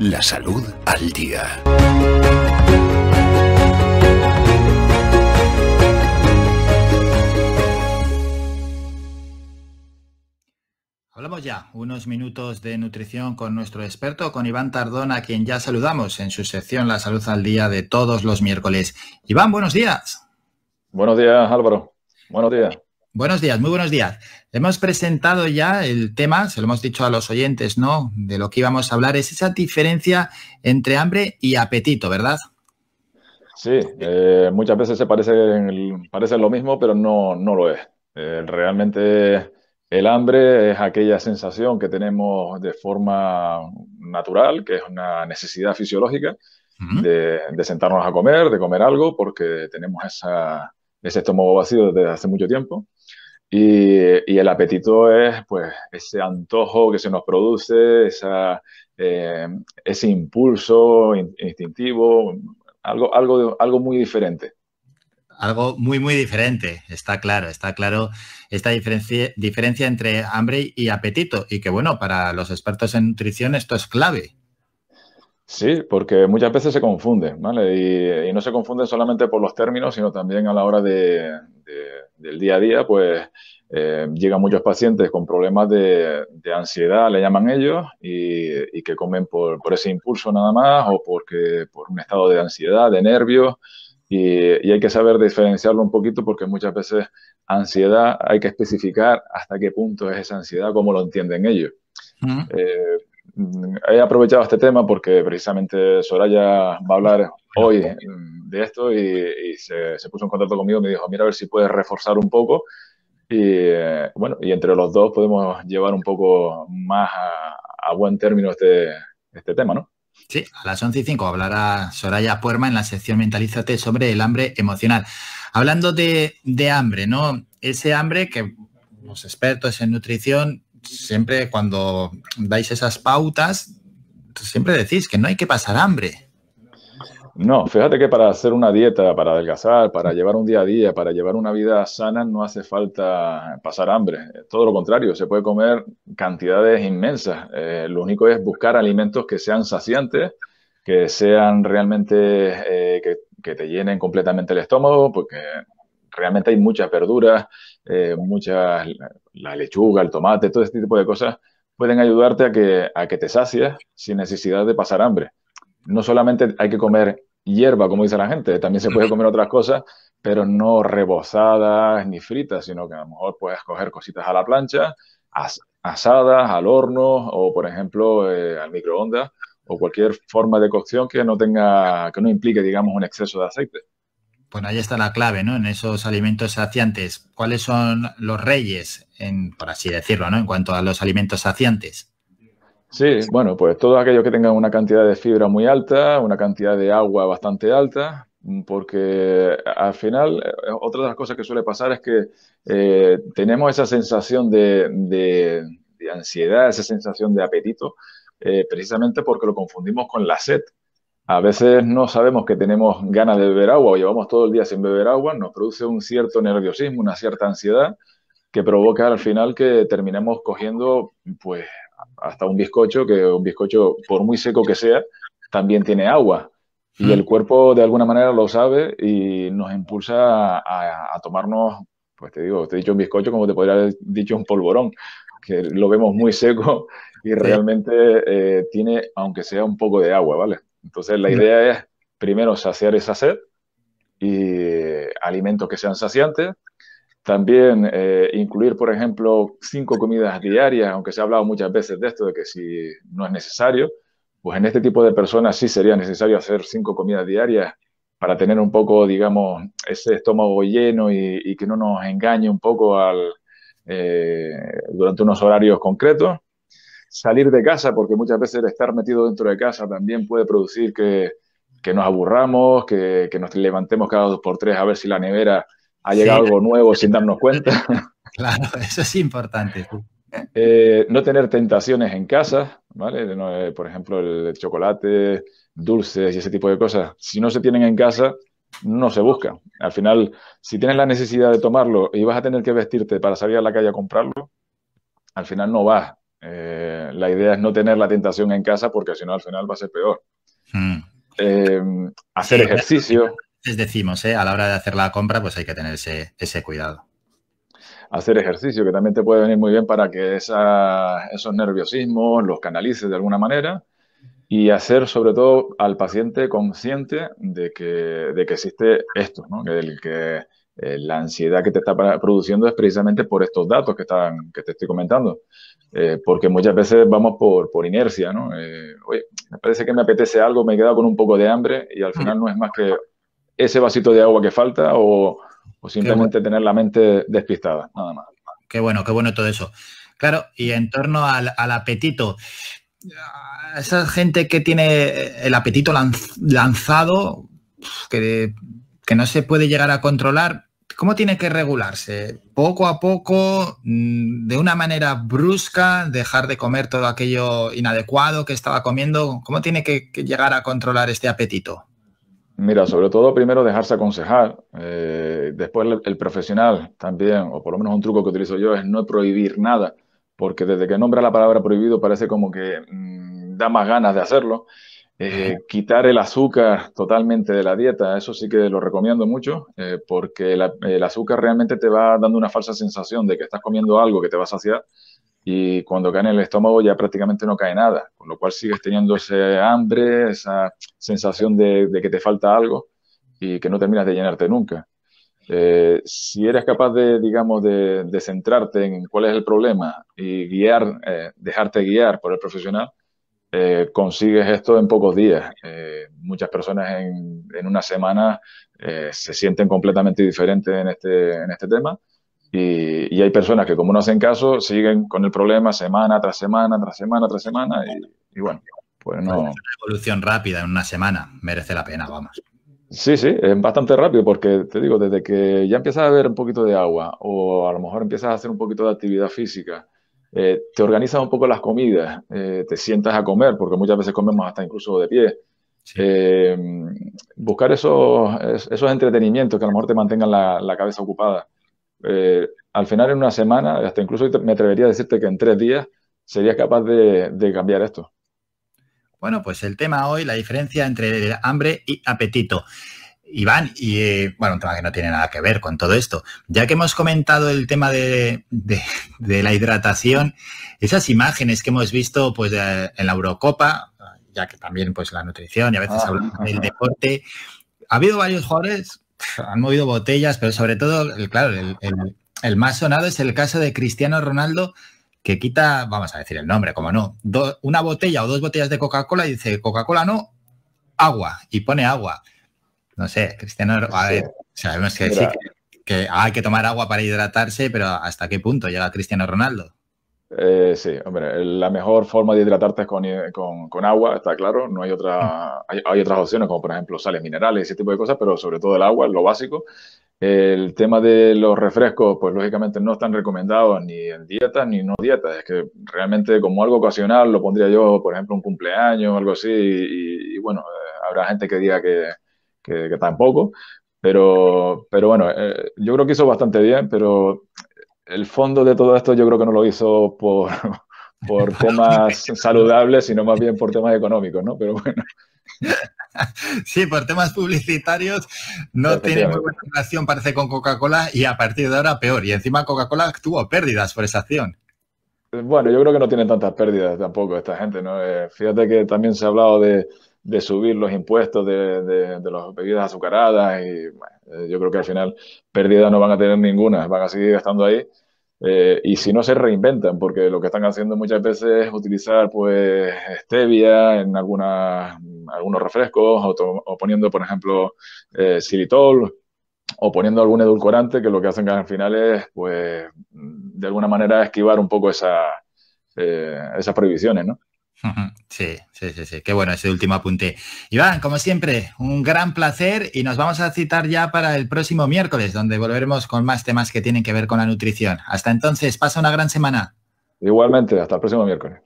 La salud al día. Hablamos ya unos minutos de nutrición con nuestro experto, con Iván Tardón, a quien ya saludamos en su sección La salud al día de todos los miércoles. Iván, buenos días. Buenos días, Álvaro. Buenos días. Buenos días, muy buenos días. Hemos presentado ya el tema, se lo hemos dicho a los oyentes, ¿no? De lo que íbamos a hablar es esa diferencia entre hambre y apetito, ¿verdad? Sí, eh, muchas veces se parece parece lo mismo, pero no, no lo es. Eh, realmente el hambre es aquella sensación que tenemos de forma natural, que es una necesidad fisiológica de sentarnos a comer, de comer algo, porque tenemos esa ese estómago vacío desde hace mucho tiempo. Y, el apetito es pues ese antojo que se nos produce, esa, eh, ese impulso instintivo, algo, algo, algo muy diferente. Algo muy, muy diferente, está claro, está claro esta diferencia entre hambre y apetito y que bueno, para los expertos en nutrición esto es clave. Sí, porque muchas veces se confunden, ¿vale? Y, no se confunden solamente por los términos, sino también a la hora de, del día a día, pues eh, llegan muchos pacientes con problemas de, ansiedad, le llaman ellos, y, que comen por, ese impulso nada más o porque por un estado de ansiedad, de nervios, y, hay que saber diferenciarlo un poquito porque muchas veces ansiedad hay que especificar hasta qué punto es esa ansiedad, cómo lo entienden ellos. Mm, he aprovechado este tema porque precisamente Soraya va a hablar hoy de esto y, se, puso en contacto conmigo y me dijo, mira a ver si puedes reforzar un poco. Y eh, bueno, y entre los dos podemos llevar un poco más a, buen término este, este tema, ¿no? Sí, a las 11 y 5 hablará Soraya Puerma en la sección Mentalízate sobre el hambre emocional. Hablando de, de hambre, ¿no? Ese hambre que los expertos en nutrición siempre cuando dais esas pautas, siempre decís que no hay que pasar hambre. No, fíjate que para hacer una dieta, para adelgazar, para llevar un día a día, para llevar una vida sana, no hace falta pasar hambre. Todo lo contrario, se puede comer cantidades inmensas. Eh, lo único es buscar alimentos que sean saciantes, que sean realmente, eh, que, que te llenen completamente el estómago, porque realmente hay muchas verduras, eh, muchas, la lechuga, el tomate, todo este tipo de cosas pueden ayudarte a que, a que te sacies sin necesidad de pasar hambre. No solamente hay que comer hierba, como dice la gente, también se puede comer otras cosas, pero no rebozadas ni fritas, sino que a lo mejor puedes coger cositas a la plancha, asadas, al horno o, por ejemplo, eh, al microondas o cualquier forma de cocción que no tenga, que no implique, digamos, un exceso de aceite bueno, pues ahí está la clave, ¿no? En esos alimentos saciantes, ¿cuáles son los reyes, en, por así decirlo, ¿no? En cuanto a los alimentos saciantes. Sí, bueno, pues todos aquellos que tengan una cantidad de fibra muy alta, una cantidad de agua bastante alta, porque al final, eh, otra de las cosas que suele pasar es que eh, tenemos esa sensación de, ansiedad, esa sensación de apetito, eh, precisamente porque lo confundimos con la sed. A veces no sabemos que tenemos ganas de beber agua o llevamos todo el día sin beber agua, nos produce un cierto nerviosismo, una cierta ansiedad que provoca al final que terminemos cogiendo pues hasta un bizcocho, que un bizcocho por muy seco que sea, también tiene agua. Y el mm. cuerpo de alguna manera lo sabe y nos impulsa a, tomarnos, pues te digo, te he dicho un bizcocho como te podría haber dicho un polvorón, que lo vemos muy seco y realmente eh, tiene, aunque sea un poco de agua, ¿vale? Entonces la idea es primero saciar esa sed y alimentos que sean saciantes. También eh, incluir, por ejemplo, cinco comidas diarias, aunque se ha hablado muchas veces de esto, de que si no es necesario, pues en este tipo de personas sí sería necesario hacer cinco comidas diarias para tener un poco, digamos, ese estómago lleno y, que no nos engañe un poco al, eh, durante unos horarios concretos salir de casa, porque muchas veces estar metido dentro de casa también puede producir que, nos aburramos, que, nos levantemos cada dos por tres a ver si la nevera ha llegado algo nuevo sin darnos cuenta. Claro, eso es importante. Eh, no tener tentaciones en casa, ¿vale? Eh, por ejemplo, el chocolate, dulces y ese tipo de cosas. Si no se tienen en casa, no se buscan. Al final, si tienes la necesidad de tomarlo y vas a tener que vestirte para salir a la calle a comprarlo, al final no vas eh, la idea es no tener la tentación en casa porque si no al final va a ser peor. Hmm. Eh, hacer ejercicio. Les decimos, eh, a la hora de hacer la compra, pues hay que tener ese, cuidado. Hacer ejercicio, que también te puede venir muy bien para que esos nerviosismos los canalices de alguna manera y hacer sobre todo al paciente consciente de que, existe esto, ¿no? el, que, eh, la ansiedad que te está produciendo es precisamente por estos datos que, están, que te estoy comentando. Eh, porque muchas veces vamos por, inercia, ¿no? Eh, oye, me parece que me apetece algo, me he quedado con un poco de hambre y al final no es más que ese vasito de agua que falta o, simplemente tener la mente despistada, nada más. Qué bueno, qué bueno todo eso. Claro, y en torno al, apetito, esa gente que tiene el apetito lanzado, que, que no se puede llegar a controlar, ¿Cómo tiene que regularse? Poco a poco, mm, de una manera brusca, dejar de comer todo aquello inadecuado que estaba comiendo. ¿Cómo tiene que, llegar a controlar este apetito? Mira, sobre todo primero dejarse aconsejar. Eh, después el, profesional también, o por lo menos un truco que utilizo yo, es no prohibir nada, porque desde que nombra la palabra prohibido parece como que mm, da más ganas de hacerlo. Eh, quitar el azúcar totalmente de la dieta, eso sí que lo recomiendo mucho, eh, porque el azúcar realmente te va dando una falsa sensación de que estás comiendo algo que te va a saciar y cuando cae en el estómago ya prácticamente no cae nada, con lo cual sigues teniendo ese hambre, esa sensación de, que te falta algo y que no terminas de llenarte nunca. Eh, si eres capaz de, digamos, de, de, centrarte en cuál es el problema y guiar, dejarte guiar por el profesional, eh, consigues esto en pocos días. Eh, muchas personas en, una semana eh, se sienten completamente diferentes en este, este tema y, hay personas que como no hacen caso siguen con el problema semana tras semana, tras semana, tras semana y, bueno, pues no... Una evolución rápida en una semana merece la pena, vamos. Sí, sí, es bastante rápido porque te digo, desde que ya empiezas a ver un poquito de agua o a lo mejor empiezas a hacer un poquito de actividad física, eh, te organizas un poco las comidas, eh, te sientas a comer, porque muchas veces comemos hasta incluso de pie. Eh, buscar esos, esos entretenimientos que a lo mejor te mantengan la, cabeza ocupada. al final, en una semana, hasta incluso me atrevería a decirte que en tres días serías capaz de, de cambiar esto. Bueno, pues el tema hoy, la diferencia entre hambre y apetito. Iván, y eh, bueno, un tema que no tiene nada que ver con todo esto. Ya que hemos comentado el tema de, la hidratación, esas imágenes que hemos visto pues, en la Eurocopa, ya que también pues, la nutrición y a veces el ah. del deporte, ha habido varios jugadores, han movido botellas, pero sobre todo, el, claro, el, más sonado es el caso de Cristiano Ronaldo, que quita, vamos a decir el nombre, como no, una botella o dos botellas de Coca-Cola y dice, Coca-Cola no, agua, y pone agua. No sé, Cristiano, a ver, sabemos que hay que tomar agua para hidratarse, pero ¿hasta qué punto llega Cristiano Ronaldo? Eh, sí, hombre, la mejor forma de hidratarte es con, con agua, está claro. No hay otra, mm. hay, otras opciones, como por ejemplo sales minerales, ese tipo de cosas, pero sobre todo el agua, lo básico. El tema de los refrescos, pues lógicamente no están recomendados ni en dieta ni no dieta. Es que realmente como algo ocasional lo pondría yo, por ejemplo, un cumpleaños o algo así. Y, bueno, eh, habrá gente que diga que, que, tampoco, pero, pero bueno, eh, yo creo que hizo bastante bien, pero el fondo de todo esto yo creo que no lo hizo por, por temas saludables, sino más bien por temas económicos, ¿no? Pero bueno. Sí, por temas publicitarios no tiene muy buena relación, parece, con Coca-Cola y a partir de ahora peor. Y encima Coca-Cola tuvo pérdidas por esa acción. Bueno, yo creo que no tienen tantas pérdidas tampoco esta gente, ¿no? Eh, fíjate que también se ha hablado de, de subir los impuestos de, las bebidas azucaradas y eh, yo creo que al final pérdidas no van a tener ninguna, van a seguir estando ahí eh, y si no se reinventan, porque lo que están haciendo muchas veces es utilizar pues stevia en algunas, algunos refrescos o, poniendo por ejemplo eh, xilitol o poniendo algún edulcorante que lo que hacen al final es pues de alguna manera esquivar un poco esa, eh, esas prohibiciones, ¿no? Sí, sí, sí, sí. Qué bueno ese último apunte. Iván, como siempre, un gran placer y nos vamos a citar ya para el próximo miércoles, donde volveremos con más temas que tienen que ver con la nutrición. Hasta entonces, pasa una gran semana. Igualmente, hasta el próximo miércoles.